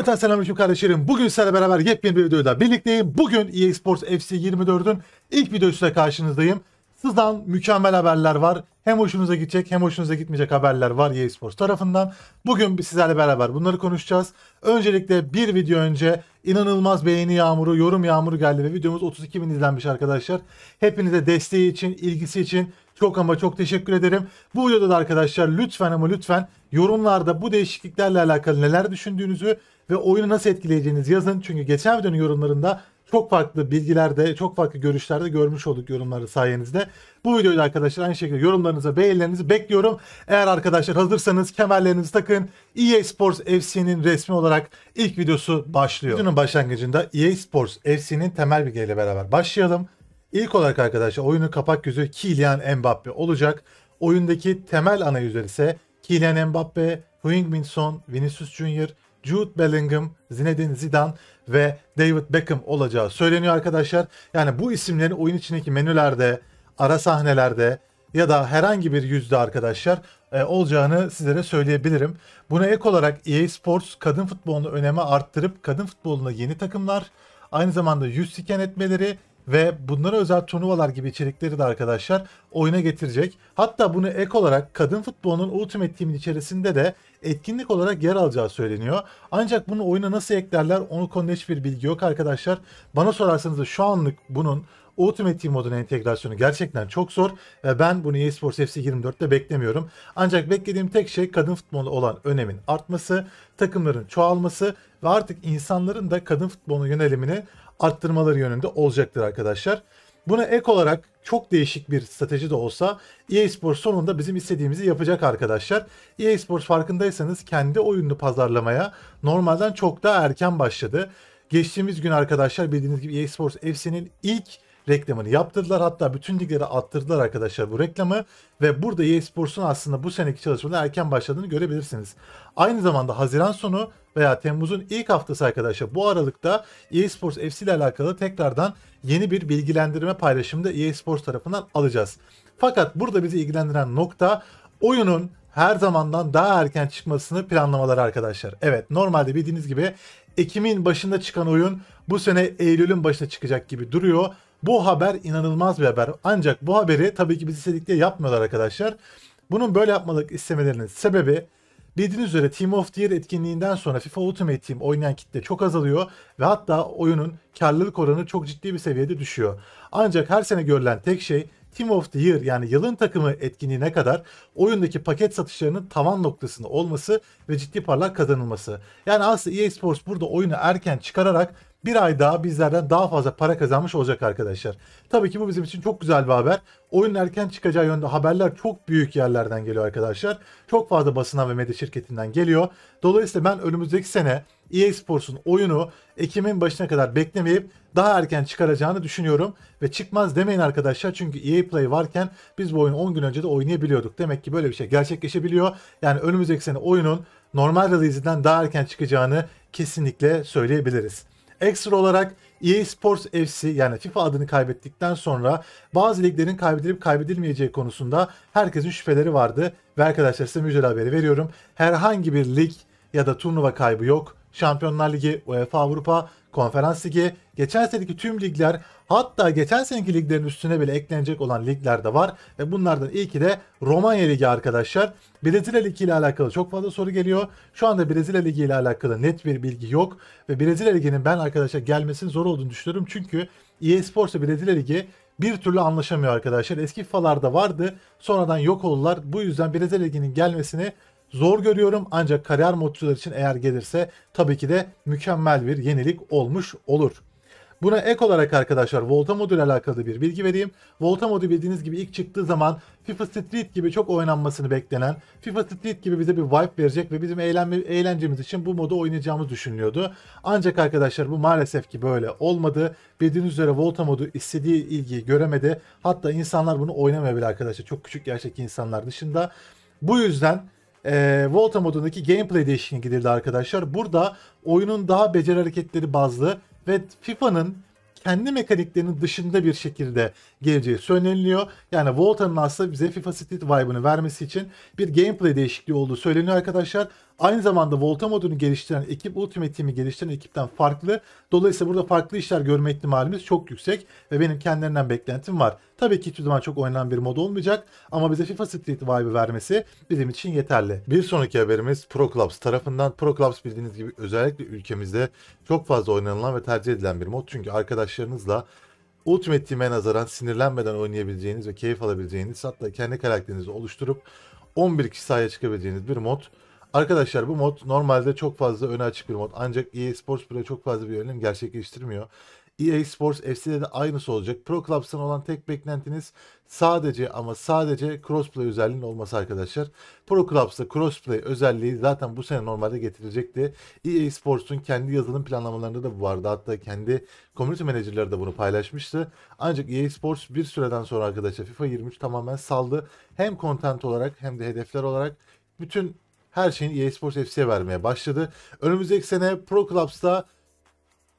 Hürmeten selamünaleyküm kardeşlerim. Bugün sizlerle beraber yepyeni bir videoda birlikteyim. Bugün EA Sports FC 24'ün ilk videosuyla karşınızdayım sızan mükemmel haberler var. Hem hoşunuza gidecek hem hoşunuza gitmeyecek haberler var EA tarafından. Bugün sizlerle beraber bunları konuşacağız. Öncelikle bir video önce inanılmaz beğeni yağmuru, yorum yağmuru geldi ve videomuz 32 bin izlenmiş arkadaşlar. Hepinize desteği için, ilgisi için çok ama çok teşekkür ederim. Bu videoda da arkadaşlar lütfen ama lütfen yorumlarda bu değişikliklerle alakalı neler düşündüğünüzü ve oyunu nasıl etkileyeceğinizi yazın. Çünkü geçen videonun yorumlarında çok farklı bilgilerde, çok farklı görüşlerde görmüş olduk yorumları sayenizde. Bu videoyu da arkadaşlar aynı şekilde yorumlarınızı, beğenilerinizi bekliyorum. Eğer arkadaşlar hazırsanız kemerlerinizi takın. EA Sports FC'nin resmi olarak ilk videosu başlıyor. Videonun başlangıcında EA Sports FC'nin temel bilgileriyle beraber başlayalım. İlk olarak arkadaşlar oyunun kapak yüzü Kylian Mbappe olacak. Oyundaki temel ana yüzler ise Kylian Mbappe, Huing Son, Vinicius Junior, Jude Bellingham, Zinedine Zidane ve David Beckham olacağı söyleniyor arkadaşlar. Yani bu isimlerin oyun içindeki menülerde, ara sahnelerde ya da herhangi bir yüzde arkadaşlar e, olacağını sizlere söyleyebilirim. Buna ek olarak EA Sports kadın futbolunu öneme arttırıp kadın futboluna yeni takımlar, aynı zamanda yüz siken etmeleri ve bunlara özel turnuvalar gibi içerikleri de arkadaşlar oyuna getirecek. Hatta bunu ek olarak kadın futbolunun Ultimate Team'in içerisinde de etkinlik olarak yer alacağı söyleniyor. Ancak bunu oyuna nasıl eklerler onu konuda hiçbir bilgi yok arkadaşlar. Bana sorarsanız da şu anlık bunun Ultimate Team moduna entegrasyonu gerçekten çok zor ve ben bunu eSports FC 24'te beklemiyorum. Ancak beklediğim tek şey kadın futbolu olan önemin artması, takımların çoğalması ve artık insanların da kadın futbolu yönelimini arttırmaları yönünde olacaktır arkadaşlar. Buna ek olarak çok değişik bir strateji de olsa EA Sports sonunda bizim istediğimizi yapacak arkadaşlar. EA Sports farkındaysanız kendi oyununu pazarlamaya normalden çok daha erken başladı. Geçtiğimiz gün arkadaşlar bildiğiniz gibi EA Sports FC'nin ilk reklamını yaptırdılar. Hatta bütün ligleri attırdılar arkadaşlar bu reklamı. Ve burada eSports'un aslında bu seneki çalışmalarına erken başladığını görebilirsiniz. Aynı zamanda Haziran sonu veya Temmuz'un ilk haftası arkadaşlar bu aralıkta eSports FC ile alakalı tekrardan yeni bir bilgilendirme paylaşımı da eSports tarafından alacağız. Fakat burada bizi ilgilendiren nokta oyunun her zamandan daha erken çıkmasını planlamaları arkadaşlar. Evet normalde bildiğiniz gibi Ekim'in başında çıkan oyun bu sene Eylül'ün başına çıkacak gibi duruyor. Bu haber inanılmaz bir haber. Ancak bu haberi tabii ki biz istedikleri yapmıyorlar arkadaşlar. Bunun böyle yapmalık istemelerinin sebebi Bildiğiniz üzere Team of the Year etkinliğinden sonra FIFA Ultimate Team oynayan kitle çok azalıyor ve hatta oyunun karlılık oranı çok ciddi bir seviyede düşüyor. Ancak her sene görülen tek şey Team of the Year yani yılın takımı etkinliğine kadar oyundaki paket satışlarının tavan noktasında olması ve ciddi paralar kazanılması. Yani aslında EA Sports burada oyunu erken çıkararak bir ay daha bizlerden daha fazla para kazanmış olacak arkadaşlar. Tabii ki bu bizim için çok güzel bir haber. Oyun erken çıkacağı yönde haberler çok büyük yerlerden geliyor arkadaşlar. Çok fazla basına ve medya şirketinden geliyor. Dolayısıyla ben önümüzdeki sene EA Sports'un oyunu Ekim'in başına kadar beklemeyip daha erken çıkaracağını düşünüyorum. Ve çıkmaz demeyin arkadaşlar çünkü EA Play varken biz bu oyunu 10 gün önce de oynayabiliyorduk. Demek ki böyle bir şey gerçekleşebiliyor. Yani önümüzdeki sene oyunun normal release'inden daha erken çıkacağını kesinlikle söyleyebiliriz. Ekstra olarak EA Sports FC yani FIFA adını kaybettikten sonra bazı liglerin kaybedilip kaybedilmeyeceği konusunda herkesin şüpheleri vardı. Ve arkadaşlar size müjdeli haberi veriyorum. Herhangi bir lig ya da turnuva kaybı yok. Şampiyonlar Ligi, UEFA Avrupa, Konferans Ligi, geçen seneki tüm ligler Hatta geçen seneki liglerin üstüne bile eklenecek olan ligler de var. Ve bunlardan ilki de Romanya Ligi arkadaşlar. Brezilya Ligi ile alakalı çok fazla soru geliyor. Şu anda Brezilya Ligi ile alakalı net bir bilgi yok. Ve Brezilya Ligi'nin ben arkadaşlar gelmesinin zor olduğunu düşünüyorum. Çünkü EA Sports ve Brezilya Ligi bir türlü anlaşamıyor arkadaşlar. Eski falarda vardı. Sonradan yok oldular. Bu yüzden Brezilya Ligi'nin gelmesini zor görüyorum. Ancak kariyer modcular için eğer gelirse tabii ki de mükemmel bir yenilik olmuş olur. Buna ek olarak arkadaşlar volta modu ile alakalı bir bilgi vereyim. Volta modu bildiğiniz gibi ilk çıktığı zaman FIFA Street gibi çok oynanmasını beklenen, FIFA Street gibi bize bir vibe verecek ve bizim eğlenme, eğlencemiz için bu modu oynayacağımız düşünülüyordu. Ancak arkadaşlar bu maalesef ki böyle olmadı. Bildiğiniz üzere volta modu istediği ilgiyi göremedi. Hatta insanlar bunu oynamayabilir arkadaşlar. Çok küçük yaştaki insanlar dışında. Bu yüzden e, Volta modundaki gameplay değişikliği gidildi arkadaşlar. Burada oyunun daha beceri hareketleri bazlı ve FIFA'nın kendi mekaniklerinin dışında bir şekilde geleceği söyleniliyor. Yani Volta'nın aslında bize FIFA Street vibe'ını vermesi için bir gameplay değişikliği olduğu söyleniyor arkadaşlar. Aynı zamanda volta modunu geliştiren ekip Ultimate Team'i geliştiren ekipten farklı. Dolayısıyla burada farklı işler görme ihtimalimiz çok yüksek ve benim kendilerinden beklentim var. Tabii ki hiçbir zaman çok oynanan bir mod olmayacak ama bize FIFA Street vibe vermesi bizim için yeterli. Bir sonraki haberimiz Pro Clubs tarafından. Pro Clubs bildiğiniz gibi özellikle ülkemizde çok fazla oynanılan ve tercih edilen bir mod. Çünkü arkadaşlarınızla Ultimate Team'e nazaran sinirlenmeden oynayabileceğiniz ve keyif alabileceğiniz hatta kendi karakterinizi oluşturup 11 kişi sahaya çıkabileceğiniz bir mod. Arkadaşlar bu mod normalde çok fazla öne açık bir mod. Ancak EA Sports Pro'ya çok fazla bir yönelim gerçekleştirmiyor. EA Sports FC'de de aynısı olacak. Pro Clubs'ın olan tek beklentiniz sadece ama sadece crossplay özelliğinin olması arkadaşlar. Pro Clubs'ta crossplay özelliği zaten bu sene normalde getirecekti. EA Sports'un kendi yazılım planlamalarında da bu vardı. Hatta kendi community manager'ları de bunu paylaşmıştı. Ancak EA Sports bir süreden sonra arkadaşlar FIFA 23 tamamen saldı. Hem content olarak hem de hedefler olarak bütün her şeyin EA Sports FC'ye vermeye başladı. Önümüzdeki sene Pro Clubs'ta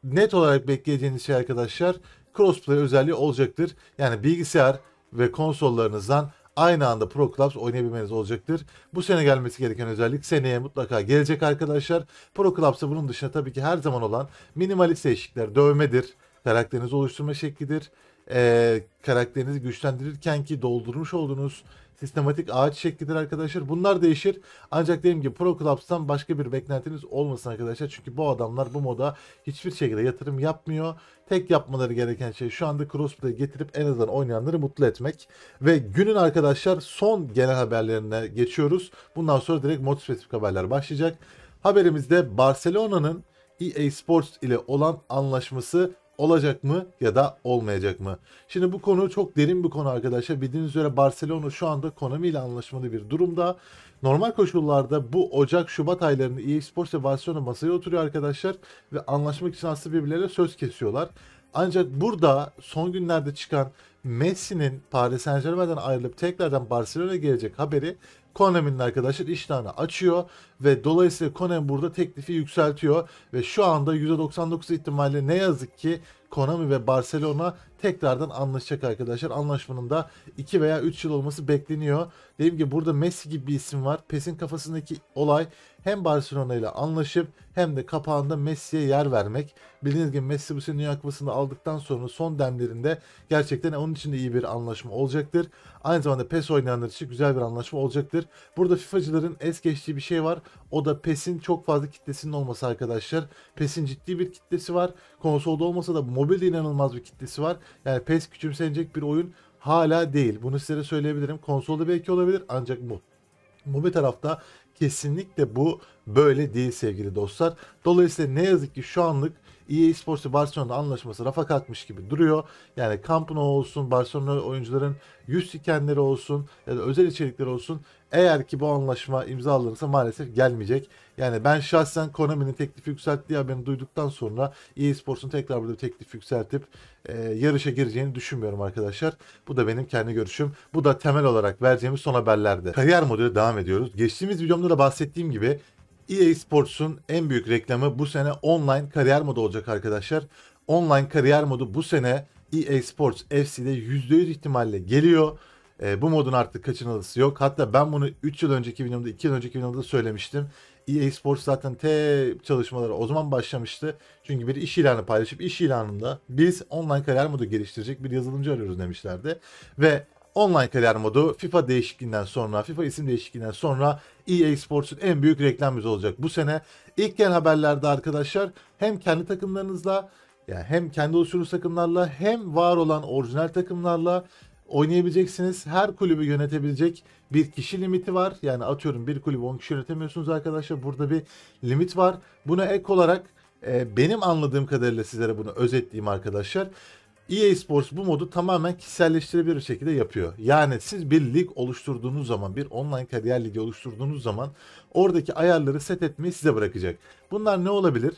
net olarak bekleyeceğiniz şey arkadaşlar crossplay özelliği olacaktır. Yani bilgisayar ve konsollarınızdan aynı anda Pro Clubs oynayabilmeniz olacaktır. Bu sene gelmesi gereken özellik seneye mutlaka gelecek arkadaşlar. Pro Clubs'ta bunun dışında tabii ki her zaman olan minimalist değişiklikler dövmedir, karakterinizi oluşturma şeklidir, ee, karakterinizi güçlendirirken ki doldurmuş olduğunuz sistematik ağaç şeklidir arkadaşlar. Bunlar değişir. Ancak dediğim gibi Pro Clubs'tan başka bir beklentiniz olmasın arkadaşlar. Çünkü bu adamlar bu moda hiçbir şekilde yatırım yapmıyor. Tek yapmaları gereken şey şu anda crossplay getirip en azından oynayanları mutlu etmek. Ve günün arkadaşlar son genel haberlerine geçiyoruz. Bundan sonra direkt mod spesifik haberler başlayacak. Haberimizde Barcelona'nın EA Sports ile olan anlaşması olacak mı ya da olmayacak mı? Şimdi bu konu çok derin bir konu arkadaşlar. Bildiğiniz üzere Barcelona şu anda Konami ile anlaşmalı bir durumda. Normal koşullarda bu Ocak-Şubat aylarında EA Sports ve Barcelona masaya oturuyor arkadaşlar ve anlaşmak için aslında birbirleriyle söz kesiyorlar. Ancak burada son günlerde çıkan Messi'nin Paris Saint Germain'den ayrılıp tekrardan Barcelona'ya gelecek haberi Konami'nin arkadaşlar iştahını açıyor ve dolayısıyla Konami burada teklifi yükseltiyor ve şu anda %99 ihtimalle ne yazık ki Konami ve Barcelona tekrardan anlaşacak arkadaşlar. Anlaşmanın da 2 veya 3 yıl olması bekleniyor. Dediğim gibi burada Messi gibi bir isim var. PES'in kafasındaki olay hem Barcelona ile anlaşıp hem de kapağında Messi'ye yer vermek. Bildiğiniz gibi Messi bu sene Dünya aldıktan sonra son demlerinde gerçekten onun için de iyi bir anlaşma olacaktır. Aynı zamanda PES oynayanlar için güzel bir anlaşma olacaktır. Burada FIFA'cıların es geçtiği bir şey var. O da PES'in çok fazla kitlesinin olması arkadaşlar. PES'in ciddi bir kitlesi var. Konsolda olmasa da mobilde inanılmaz bir kitlesi var. Yani PES küçümsenecek bir oyun hala değil. Bunu size söyleyebilirim. Konsolda belki olabilir ancak bu. Mobi tarafta kesinlikle bu böyle değil sevgili dostlar. Dolayısıyla ne yazık ki şu anlık EA Sports Barcelona anlaşması rafa kalkmış gibi duruyor. Yani Camp Nou olsun, Barcelona oyuncuların yüz sikenleri olsun ya da özel içerikler olsun eğer ki bu anlaşma imzalanırsa maalesef gelmeyecek. Yani ben şahsen Konami'nin teklifi yükselttiği haberini duyduktan sonra EA Sports'un tekrar burada bir teklif yükseltip e, yarışa gireceğini düşünmüyorum arkadaşlar. Bu da benim kendi görüşüm. Bu da temel olarak vereceğimiz son haberlerde. Kariyer modeli devam ediyoruz. Geçtiğimiz videomda da bahsettiğim gibi EA Sports'un en büyük reklamı bu sene online kariyer modu olacak arkadaşlar. Online kariyer modu bu sene EA Sports FC'de %100 ihtimalle geliyor. E, bu modun artık kaçınılması yok. Hatta ben bunu 3 yıl önceki videomda, 2 yıl önceki videomda söylemiştim. EA Sports zaten T çalışmaları o zaman başlamıştı. Çünkü bir iş ilanı paylaşıp iş ilanında biz online kariyer modu geliştirecek bir yazılımcı arıyoruz demişlerdi. Ve online kariyer modu FIFA değişikliğinden sonra, FIFA isim değişikliğinden sonra EA Sports'un en büyük reklam yüzü olacak bu sene. İlk gelen haberlerde arkadaşlar hem kendi takımlarınızla yani hem kendi oluşturduğunuz takımlarla hem var olan orijinal takımlarla oynayabileceksiniz. Her kulübü yönetebilecek bir kişi limiti var. Yani atıyorum bir kulübü 10 kişi yönetemiyorsunuz arkadaşlar. Burada bir limit var. Buna ek olarak e, benim anladığım kadarıyla sizlere bunu özetleyeyim arkadaşlar. EA Sports bu modu tamamen kişiselleştirebilir bir şekilde yapıyor. Yani siz bir lig oluşturduğunuz zaman, bir online kariyer ligi oluşturduğunuz zaman oradaki ayarları set etmeyi size bırakacak. Bunlar ne olabilir?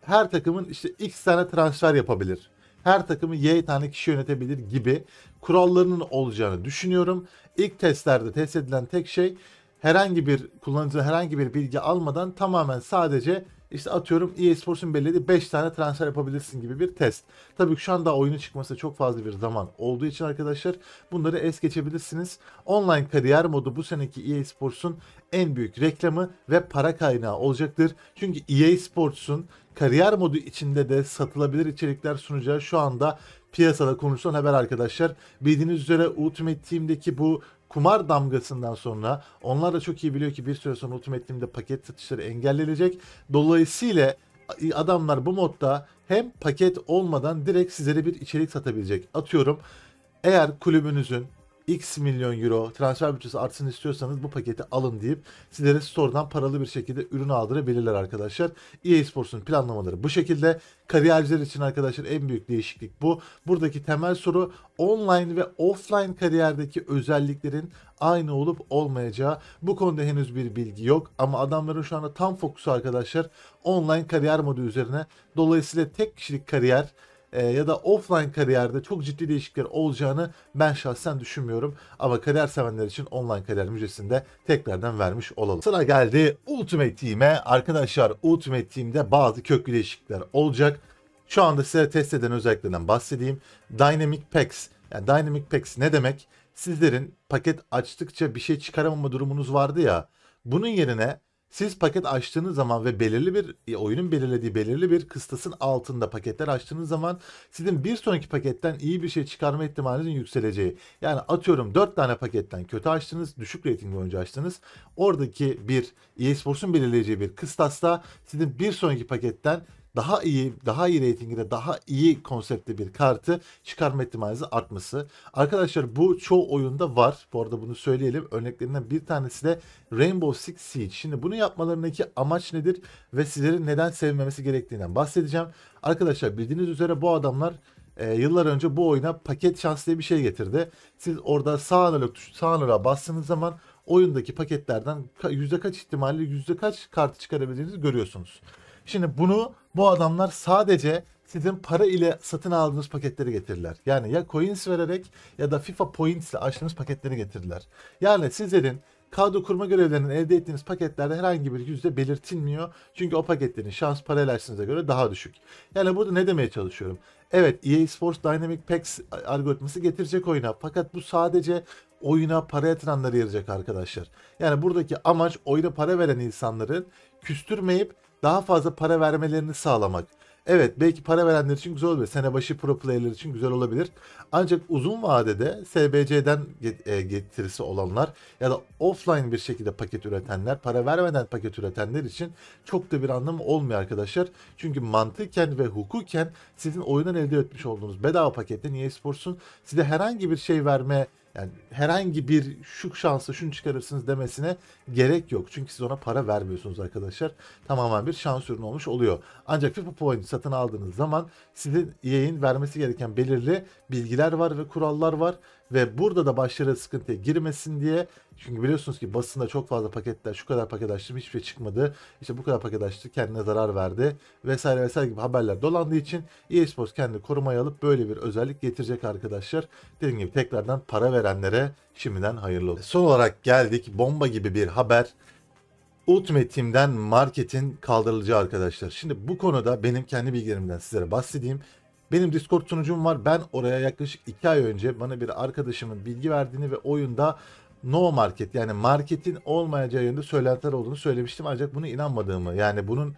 Her takımın işte X tane transfer yapabilir her takımı Y tane kişi yönetebilir gibi kurallarının olacağını düşünüyorum. İlk testlerde test edilen tek şey herhangi bir kullanıcı herhangi bir bilgi almadan tamamen sadece işte atıyorum EA Sports'un belirlediği 5 tane transfer yapabilirsin gibi bir test. Tabii ki şu an oyunu çıkması çok fazla bir zaman olduğu için arkadaşlar bunları es geçebilirsiniz. Online kariyer modu bu seneki EA Sports'un en büyük reklamı ve para kaynağı olacaktır. Çünkü EA Sports'un kariyer modu içinde de satılabilir içerikler sunacağı şu anda piyasada konuşulan haber arkadaşlar. Bildiğiniz üzere Ultimate Team'deki bu kumar damgasından sonra onlar da çok iyi biliyor ki bir süre sonra Ultimate Team'de paket satışları engellenecek. Dolayısıyla adamlar bu modda hem paket olmadan direkt sizlere bir içerik satabilecek. Atıyorum eğer kulübünüzün X milyon euro transfer bütçesi artsın istiyorsanız bu paketi alın deyip sizlere store'dan paralı bir şekilde ürün aldırabilirler arkadaşlar. EA Sports'un planlamaları bu şekilde. Kariyerciler için arkadaşlar en büyük değişiklik bu. Buradaki temel soru online ve offline kariyerdeki özelliklerin aynı olup olmayacağı. Bu konuda henüz bir bilgi yok ama adamların şu anda tam fokusu arkadaşlar online kariyer modu üzerine. Dolayısıyla tek kişilik kariyer e, ya da offline kariyerde çok ciddi değişiklikler olacağını ben şahsen düşünmüyorum. Ama kariyer sevenler için online kariyer müjdesini de tekrardan vermiş olalım. Sıra geldi Ultimate Team'e. Arkadaşlar Ultimate Team'de bazı köklü değişiklikler olacak. Şu anda size test eden özelliklerden bahsedeyim. Dynamic Packs. Yani Dynamic Packs ne demek? Sizlerin paket açtıkça bir şey çıkaramama durumunuz vardı ya. Bunun yerine siz paket açtığınız zaman ve belirli bir e, oyunun belirlediği belirli bir kıstasın altında paketler açtığınız zaman sizin bir sonraki paketten iyi bir şey çıkarma ihtimalinizin yükseleceği. Yani atıyorum 4 tane paketten kötü açtınız, düşük reytingli oyuncu açtınız. Oradaki bir EA belirleyeceği bir kıstasta sizin bir sonraki paketten daha iyi, daha iyi reytinginde daha iyi konseptli bir kartı çıkarma ihtimalinizi artması. Arkadaşlar bu çoğu oyunda var. Bu arada bunu söyleyelim. Örneklerinden bir tanesi de Rainbow Six Siege. Şimdi bunu yapmalarındaki amaç nedir ve sizlerin neden sevmemesi gerektiğinden bahsedeceğim. Arkadaşlar bildiğiniz üzere bu adamlar e, yıllar önce bu oyuna paket şans diye bir şey getirdi. Siz orada sağ analog tuşu sağ analoga bastığınız zaman oyundaki paketlerden yüzde kaç ihtimalle yüzde kaç kartı çıkarabileceğinizi görüyorsunuz. Şimdi bunu bu adamlar sadece sizin para ile satın aldığınız paketleri getirirler. Yani ya coins vererek ya da FIFA points ile açtığınız paketleri getirirler. Yani sizlerin kadro kurma görevlerinin elde ettiğiniz paketlerde herhangi bir yüzde belirtilmiyor. Çünkü o paketlerin şans para ilerisinize göre daha düşük. Yani burada ne demeye çalışıyorum? Evet EA Sports Dynamic Packs algoritması getirecek oyuna. Fakat bu sadece oyuna para yatıranları yarayacak arkadaşlar. Yani buradaki amaç oyuna para veren insanların küstürmeyip daha fazla para vermelerini sağlamak. Evet belki para verenler için güzel olabilir. Sene başı pro player'ler için güzel olabilir. Ancak uzun vadede SBC'den e, getirisi olanlar ya da offline bir şekilde paket üretenler, para vermeden paket üretenler için çok da bir anlamı olmuyor arkadaşlar. Çünkü mantıken ve hukuken sizin oyundan elde etmiş olduğunuz bedava pakette niye sporsun size herhangi bir şey verme yani herhangi bir şu şansı şunu çıkarırsınız demesine gerek yok. Çünkü siz ona para vermiyorsunuz arkadaşlar. Tamamen bir şans ürünü olmuş oluyor. Ancak FIFA Point satın aldığınız zaman sizin yayın vermesi gereken belirli bilgiler var ve kurallar var ve burada da başları sıkıntıya girmesin diye çünkü biliyorsunuz ki basında çok fazla paketler şu kadar paket açtım hiçbir şey çıkmadı işte bu kadar paket açtı kendine zarar verdi vesaire vesaire gibi haberler dolandığı için eSports kendi korumaya alıp böyle bir özellik getirecek arkadaşlar. Dediğim gibi tekrardan para verenlere şimdiden hayırlı olsun. Son olarak geldik bomba gibi bir haber. Ultimate Team'den marketin kaldırılacağı arkadaşlar. Şimdi bu konuda benim kendi bilgilerimden sizlere bahsedeyim. Benim Discord sunucum var. Ben oraya yaklaşık 2 ay önce bana bir arkadaşımın bilgi verdiğini ve oyunda no market yani marketin olmayacağı yönde söylentiler olduğunu söylemiştim. Ancak bunu inanmadığımı yani bunun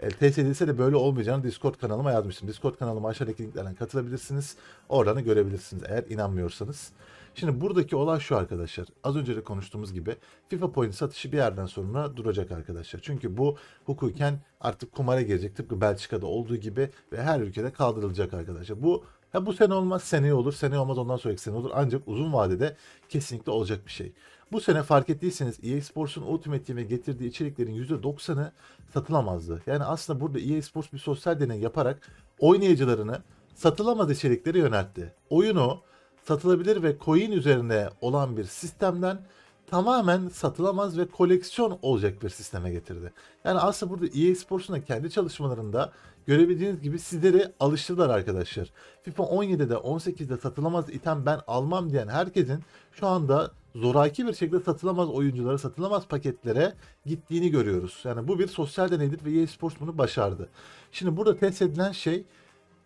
e, test edilse de böyle olmayacağını Discord kanalıma yazmıştım. Discord kanalıma aşağıdaki linklerden katılabilirsiniz. Oradan görebilirsiniz eğer inanmıyorsanız. Şimdi buradaki olay şu arkadaşlar. Az önce de konuştuğumuz gibi FIFA point satışı bir yerden sonra duracak arkadaşlar. Çünkü bu hukuken artık kumara girecek. Tıpkı Belçika'da olduğu gibi ve her ülkede kaldırılacak arkadaşlar. Bu ha bu sene olmaz seneye olur. Seneye olmaz ondan sonraki sene olur. Ancak uzun vadede kesinlikle olacak bir şey. Bu sene fark ettiyseniz EA Sports'un Ultimate Team'e getirdiği içeriklerin %90'ı satılamazdı. Yani aslında burada EA Sports bir sosyal deney yaparak oynayıcılarını satılamaz içerikleri yöneltti. Oyunu satılabilir ve coin üzerine olan bir sistemden tamamen satılamaz ve koleksiyon olacak bir sisteme getirdi. Yani aslında burada EA Sports'un da kendi çalışmalarında görebildiğiniz gibi sizleri alıştırdılar arkadaşlar. FIFA 17'de 18'de satılamaz item ben almam diyen herkesin şu anda zoraki bir şekilde satılamaz oyunculara, satılamaz paketlere gittiğini görüyoruz. Yani bu bir sosyal deneydir ve EA Sports bunu başardı. Şimdi burada test edilen şey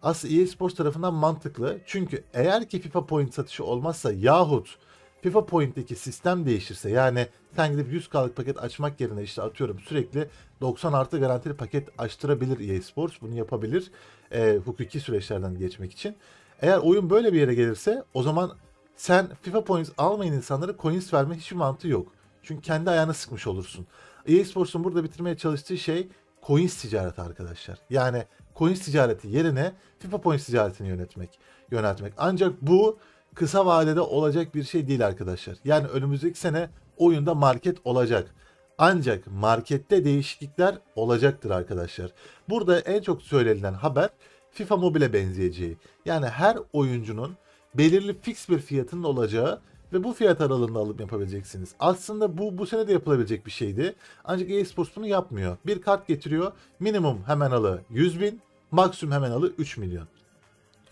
aslında EA Sports tarafından mantıklı. Çünkü eğer ki FIFA Point satışı olmazsa yahut FIFA Point'teki sistem değişirse yani sen gidip 100 kalık paket açmak yerine işte atıyorum sürekli 90 artı garantili paket açtırabilir EA Sports. Bunu yapabilir e, hukuki süreçlerden geçmek için. Eğer oyun böyle bir yere gelirse o zaman sen FIFA Points almayan insanlara coins verme hiçbir mantığı yok. Çünkü kendi ayağına sıkmış olursun. EA Sports'un burada bitirmeye çalıştığı şey coins ticareti arkadaşlar. Yani coins ticareti yerine FIFA points ticaretini yönetmek, yöneltmek. Ancak bu kısa vadede olacak bir şey değil arkadaşlar. Yani önümüzdeki sene oyunda market olacak. Ancak markette değişiklikler olacaktır arkadaşlar. Burada en çok söylenilen haber FIFA Mobile'e benzeyeceği. Yani her oyuncunun belirli fix bir fiyatının olacağı ve bu fiyat aralığında alıp yapabileceksiniz. Aslında bu bu sene de yapılabilecek bir şeydi. Ancak eSports bunu yapmıyor. Bir kart getiriyor. Minimum hemen alı 100 bin. Maksimum hemen alı 3 milyon.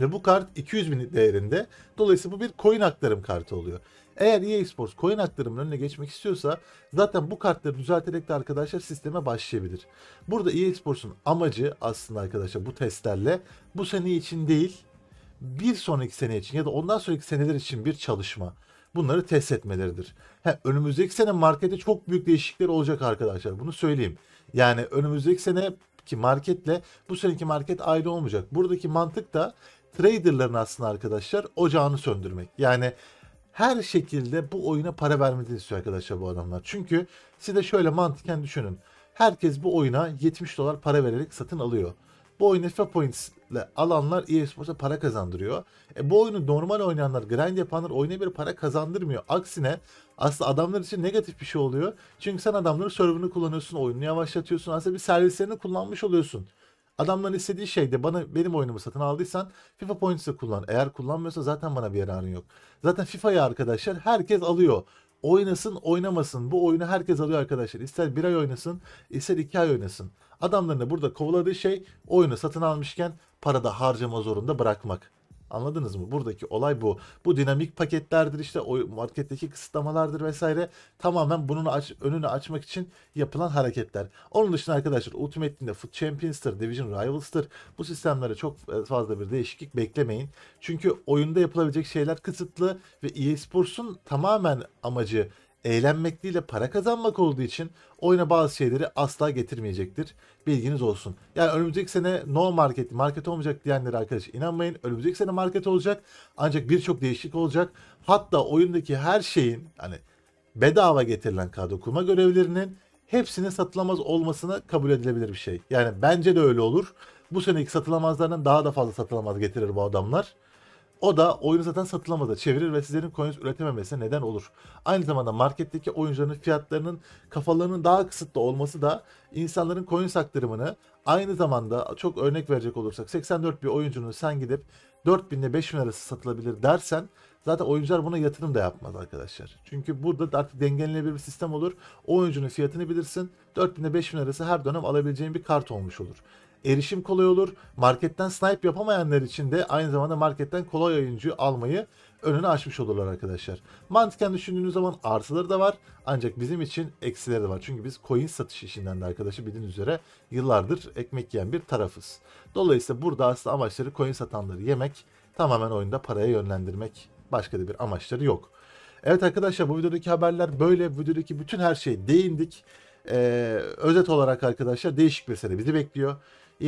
Ve bu kart 200 bin değerinde. Dolayısıyla bu bir coin aktarım kartı oluyor. Eğer EA Sports coin aktarımının önüne geçmek istiyorsa zaten bu kartları düzelterek de arkadaşlar sisteme başlayabilir. Burada EA Sports'un amacı aslında arkadaşlar bu testlerle bu sene için değil bir sonraki sene için ya da ondan sonraki seneler için bir çalışma. Bunları test etmeleridir. He, önümüzdeki sene markette çok büyük değişiklikler olacak arkadaşlar. Bunu söyleyeyim. Yani önümüzdeki sene ki marketle bu seneki market ayrı olmayacak. Buradaki mantık da traderların aslında arkadaşlar ocağını söndürmek. Yani her şekilde bu oyuna para vermenizi istiyor arkadaşlar bu adamlar. Çünkü siz de şöyle mantıken düşünün. Herkes bu oyuna 70 dolar para vererek satın alıyor. Bu oyunu FIFA Points ile alanlar EA Sports'a para kazandırıyor. E, bu oyunu normal oynayanlar, grind yapanlar oyuna bir para kazandırmıyor. Aksine aslında adamlar için negatif bir şey oluyor. Çünkü sen adamların serverını kullanıyorsun, oyunu yavaşlatıyorsun. Aslında bir servislerini kullanmış oluyorsun. Adamların istediği şey de bana benim oyunumu satın aldıysan FIFA Points'ı kullan. Eğer kullanmıyorsa zaten bana bir yararın yok. Zaten FIFA'yı arkadaşlar herkes alıyor. Oynasın oynamasın. Bu oyunu herkes alıyor arkadaşlar. İster bir ay oynasın ister iki ay oynasın. Adamların da burada kovaladığı şey oyunu satın almışken para da harcama zorunda bırakmak. Anladınız mı? Buradaki olay bu. Bu dinamik paketlerdir işte o marketteki kısıtlamalardır vesaire. Tamamen bunun aç, önünü açmak için yapılan hareketler. Onun dışında arkadaşlar Ultimate Team'de Foot Champions'tır, Division Rivals'tır. Bu sistemlere çok e, fazla bir değişiklik beklemeyin. Çünkü oyunda yapılabilecek şeyler kısıtlı ve EA Sports'un tamamen amacı eğlenmek değil de para kazanmak olduğu için oyuna bazı şeyleri asla getirmeyecektir. Bilginiz olsun. Yani önümüzdeki sene no market, market olmayacak diyenlere arkadaş inanmayın. Önümüzdeki sene market olacak. Ancak birçok değişiklik olacak. Hatta oyundaki her şeyin hani bedava getirilen kadro kurma görevlerinin hepsinin satılamaz olmasına kabul edilebilir bir şey. Yani bence de öyle olur. Bu seneki satılamazlardan daha da fazla satılamaz getirir bu adamlar. O da oyunu zaten satılamada çevirir ve sizlerin coins üretememesine neden olur. Aynı zamanda marketteki oyuncuların fiyatlarının kafalarının daha kısıtlı olması da insanların coins aktarımını aynı zamanda çok örnek verecek olursak 84 bir oyuncunun sen gidip 4000 ile 5000 arası satılabilir dersen Zaten oyuncular buna yatırım da yapmaz arkadaşlar. Çünkü burada artık dengelenebilir bir sistem olur. O oyuncunun fiyatını bilirsin. 4000 ile 5000 arası her dönem alabileceğin bir kart olmuş olur erişim kolay olur. Marketten snipe yapamayanlar için de aynı zamanda marketten kolay oyuncu almayı önünü açmış olurlar arkadaşlar. Mantıken düşündüğünüz zaman artıları da var ancak bizim için eksileri de var. Çünkü biz coin satış işinden de arkadaşı bildiğiniz üzere yıllardır ekmek yiyen bir tarafız. Dolayısıyla burada aslında amaçları coin satanları yemek, tamamen oyunda paraya yönlendirmek. Başka da bir amaçları yok. Evet arkadaşlar bu videodaki haberler böyle. videodaki bütün her şeye değindik. Ee, özet olarak arkadaşlar değişik bir sene bizi bekliyor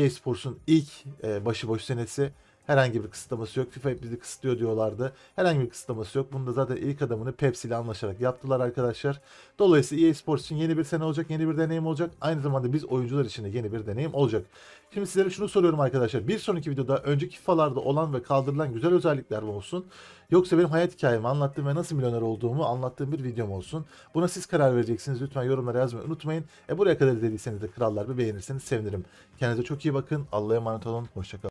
e Sports'un ilk e, başıboş senesi Herhangi bir kısıtlaması yok. FIFA bizi kısıtlıyor diyorlardı. Herhangi bir kısıtlaması yok. Bunu da zaten ilk adamını Pepsi ile anlaşarak yaptılar arkadaşlar. Dolayısıyla EA Sports için yeni bir sene olacak, yeni bir deneyim olacak. Aynı zamanda biz oyuncular için de yeni bir deneyim olacak. Şimdi sizlere şunu soruyorum arkadaşlar. Bir sonraki videoda önceki FIFA'larda olan ve kaldırılan güzel özellikler mi olsun? Yoksa benim hayat hikayemi anlattığım ve nasıl milyoner olduğumu anlattığım bir videom olsun. Buna siz karar vereceksiniz. Lütfen yorumlara yazmayı unutmayın. E buraya kadar izlediyseniz de krallar bir beğenirseniz sevinirim. Kendinize çok iyi bakın. Allah'a emanet olun. Hoşçakalın.